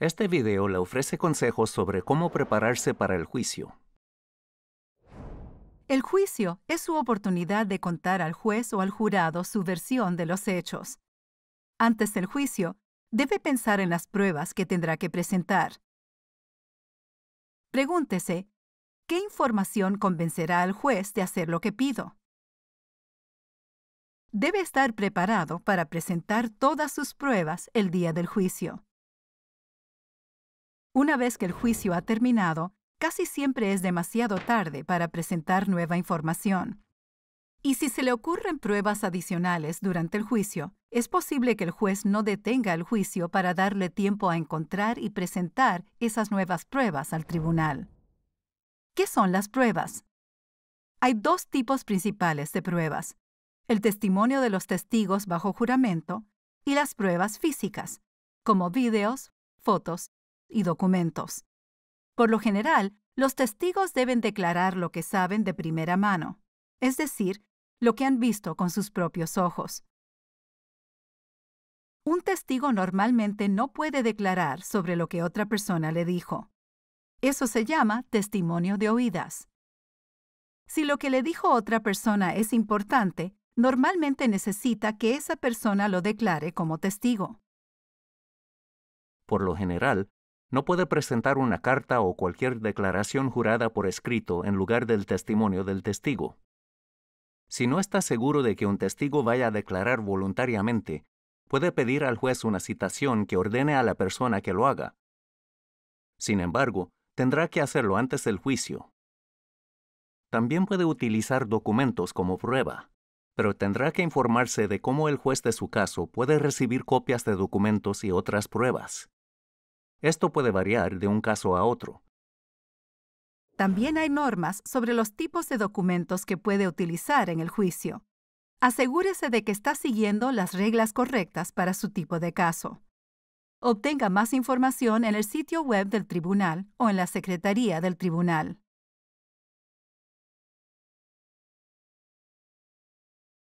Este video le ofrece consejos sobre cómo prepararse para el juicio. El juicio es su oportunidad de contar al juez o al jurado su versión de los hechos. Antes del juicio, debe pensar en las pruebas que tendrá que presentar. Pregúntese, ¿qué información convencerá al juez de hacer lo que pido? Debe estar preparado para presentar todas sus pruebas el día del juicio. Una vez que el juicio ha terminado, casi siempre es demasiado tarde para presentar nueva información. Y si se le ocurren pruebas adicionales durante el juicio, es posible que el juez no detenga el juicio para darle tiempo a encontrar y presentar esas nuevas pruebas al tribunal. ¿Qué son las pruebas? Hay dos tipos principales de pruebas, el testimonio de los testigos bajo juramento y las pruebas físicas, como videos, fotos y documentos. Por lo general, los testigos deben declarar lo que saben de primera mano, es decir, lo que han visto con sus propios ojos. Un testigo normalmente no puede declarar sobre lo que otra persona le dijo. Eso se llama testimonio de oídas. Si lo que le dijo otra persona es importante, normalmente necesita que esa persona lo declare como testigo. Por lo general, no puede presentar una carta o cualquier declaración jurada por escrito en lugar del testimonio del testigo. Si no está seguro de que un testigo vaya a declarar voluntariamente, puede pedir al juez una citación que ordene a la persona que lo haga. Sin embargo, tendrá que hacerlo antes del juicio. También puede utilizar documentos como prueba, pero tendrá que informarse de cómo el juez de su caso puede recibir copias de documentos y otras pruebas. Esto puede variar de un caso a otro. También hay normas sobre los tipos de documentos que puede utilizar en el juicio. Asegúrese de que está siguiendo las reglas correctas para su tipo de caso. Obtenga más información en el sitio web del tribunal o en la Secretaría del Tribunal.